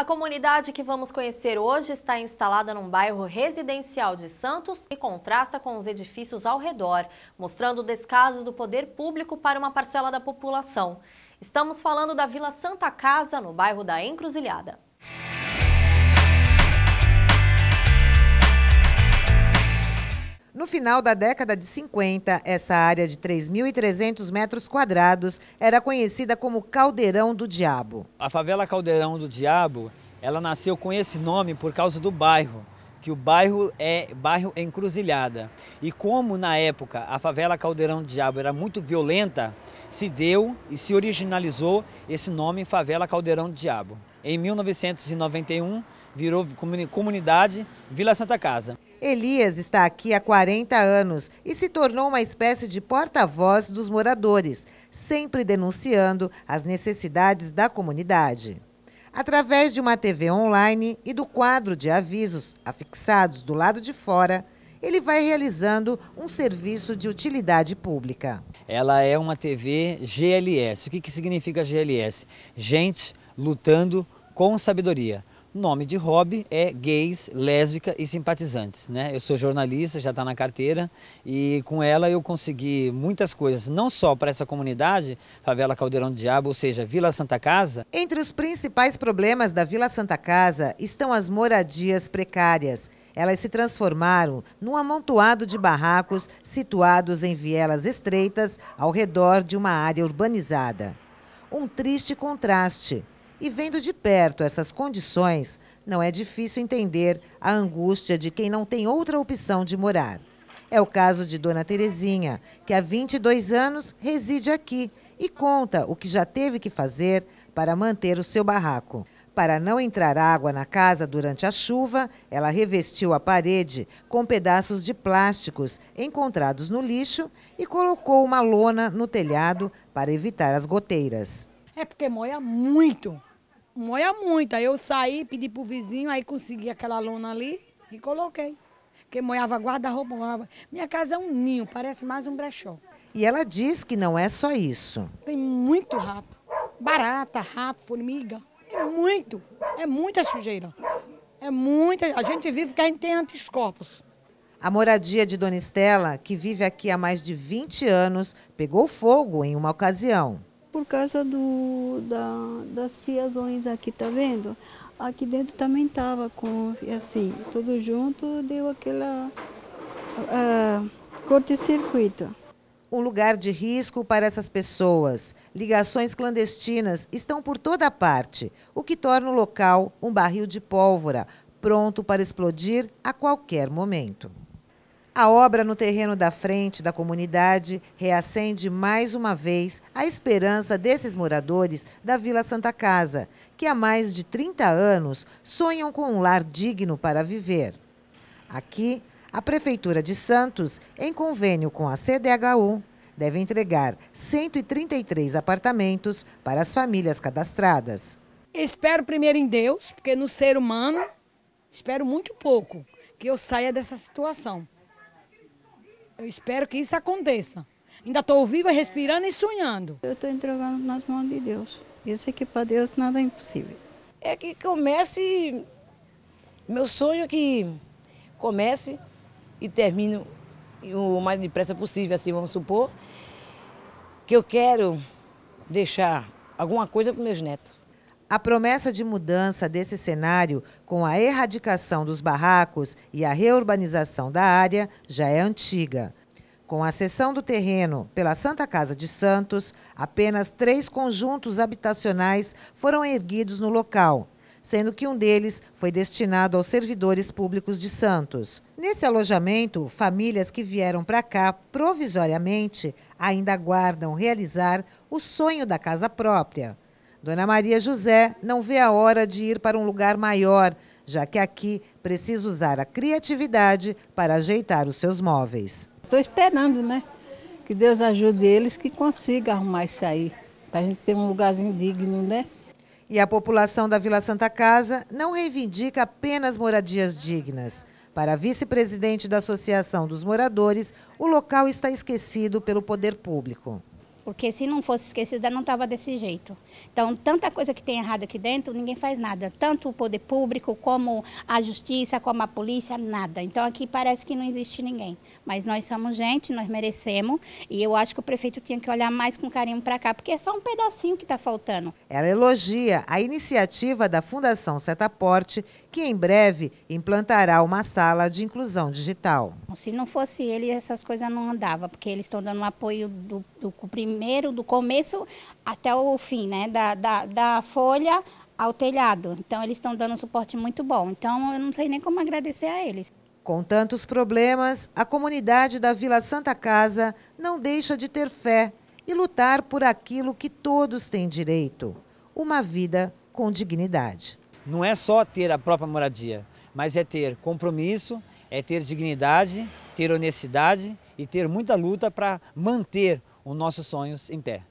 A comunidade que vamos conhecer hoje está instalada num bairro residencial de Santos e contrasta com os edifícios ao redor, mostrando o descaso do poder público para uma parcela da população. Estamos falando da Vila Santa Casa, no bairro da Encruzilhada. No final da década de 50, essa área de 3.300 metros quadrados era conhecida como Caldeirão do Diabo. A favela Caldeirão do Diabo, ela nasceu com esse nome por causa do bairro que o bairro é bairro Encruzilhada. E como na época a favela Caldeirão do Diabo era muito violenta, se deu e se originalizou esse nome Favela Caldeirão do Diabo. Em 1991 virou comunidade Vila Santa Casa. Elias está aqui há 40 anos e se tornou uma espécie de porta-voz dos moradores, sempre denunciando as necessidades da comunidade. Através de uma TV online e do quadro de avisos afixados do lado de fora, ele vai realizando um serviço de utilidade pública. Ela é uma TV GLS. O que, que significa GLS? Gente lutando com sabedoria. Nome de hobby é gays, lésbica e simpatizantes. Né? Eu sou jornalista, já está na carteira e com ela eu consegui muitas coisas, não só para essa comunidade, Favela Caldeirão do Diabo, ou seja, Vila Santa Casa. Entre os principais problemas da Vila Santa Casa estão as moradias precárias. Elas se transformaram num amontoado de barracos situados em vielas estreitas ao redor de uma área urbanizada. Um triste contraste e vendo de perto essas condições, não é difícil entender a angústia de quem não tem outra opção de morar. É o caso de Dona Terezinha, que há 22 anos reside aqui e conta o que já teve que fazer para manter o seu barraco. Para não entrar água na casa durante a chuva, ela revestiu a parede com pedaços de plásticos encontrados no lixo e colocou uma lona no telhado para evitar as goteiras. É porque moia muito moia muito. Aí eu saí, pedi pro vizinho, aí consegui aquela lona ali e coloquei. Porque moiava guarda-roupa, moiava... Minha casa é um ninho, parece mais um brechó. E ela diz que não é só isso. Tem muito rato. Barata, rato, formiga. Tem é muito. É muita sujeira. É muita. A gente vive que a gente tem anticorpos. A moradia de Dona Estela, que vive aqui há mais de 20 anos, pegou fogo em uma ocasião por causa do, da, das fiações aqui, tá vendo? Aqui dentro também tava com, assim, tudo junto, deu aquela uh, curto-circuito. Um lugar de risco para essas pessoas. Ligações clandestinas estão por toda parte, o que torna o local um barril de pólvora, pronto para explodir a qualquer momento. A obra no terreno da frente da comunidade reacende mais uma vez a esperança desses moradores da Vila Santa Casa, que há mais de 30 anos sonham com um lar digno para viver. Aqui, a Prefeitura de Santos, em convênio com a CDHU, deve entregar 133 apartamentos para as famílias cadastradas. Espero primeiro em Deus, porque no ser humano espero muito pouco que eu saia dessa situação. Eu espero que isso aconteça. Ainda estou viva, respirando e sonhando. Eu estou entregando nas mãos de Deus. Isso aqui para Deus nada é impossível. É que comece, meu sonho é que comece e termine o mais depressa possível, assim vamos supor, que eu quero deixar alguma coisa para meus netos. A promessa de mudança desse cenário com a erradicação dos barracos e a reurbanização da área já é antiga. Com a cessão do terreno pela Santa Casa de Santos, apenas três conjuntos habitacionais foram erguidos no local, sendo que um deles foi destinado aos servidores públicos de Santos. Nesse alojamento, famílias que vieram para cá provisoriamente ainda aguardam realizar o sonho da casa própria. Dona Maria José não vê a hora de ir para um lugar maior, já que aqui precisa usar a criatividade para ajeitar os seus móveis. Estou esperando, né? Que Deus ajude eles que consiga arrumar isso aí, para a gente ter um lugarzinho digno, né? E a população da Vila Santa Casa não reivindica apenas moradias dignas. Para a vice-presidente da Associação dos Moradores, o local está esquecido pelo poder público. Porque se não fosse esquecida, não estava desse jeito. Então, tanta coisa que tem errado aqui dentro, ninguém faz nada. Tanto o poder público, como a justiça, como a polícia, nada. Então, aqui parece que não existe ninguém. Mas nós somos gente, nós merecemos. E eu acho que o prefeito tinha que olhar mais com carinho para cá, porque é só um pedacinho que está faltando. Ela elogia a iniciativa da Fundação Setaporte, que em breve implantará uma sala de inclusão digital. Se não fosse ele, essas coisas não andavam, porque eles estão dando um apoio do, do cumprimento primeiro, do começo até o fim, né? Da, da, da folha ao telhado. Então, eles estão dando um suporte muito bom. Então, eu não sei nem como agradecer a eles. Com tantos problemas, a comunidade da Vila Santa Casa não deixa de ter fé e lutar por aquilo que todos têm direito: uma vida com dignidade. Não é só ter a própria moradia, mas é ter compromisso, é ter dignidade, ter honestidade e ter muita luta para manter os nossos sonhos em pé.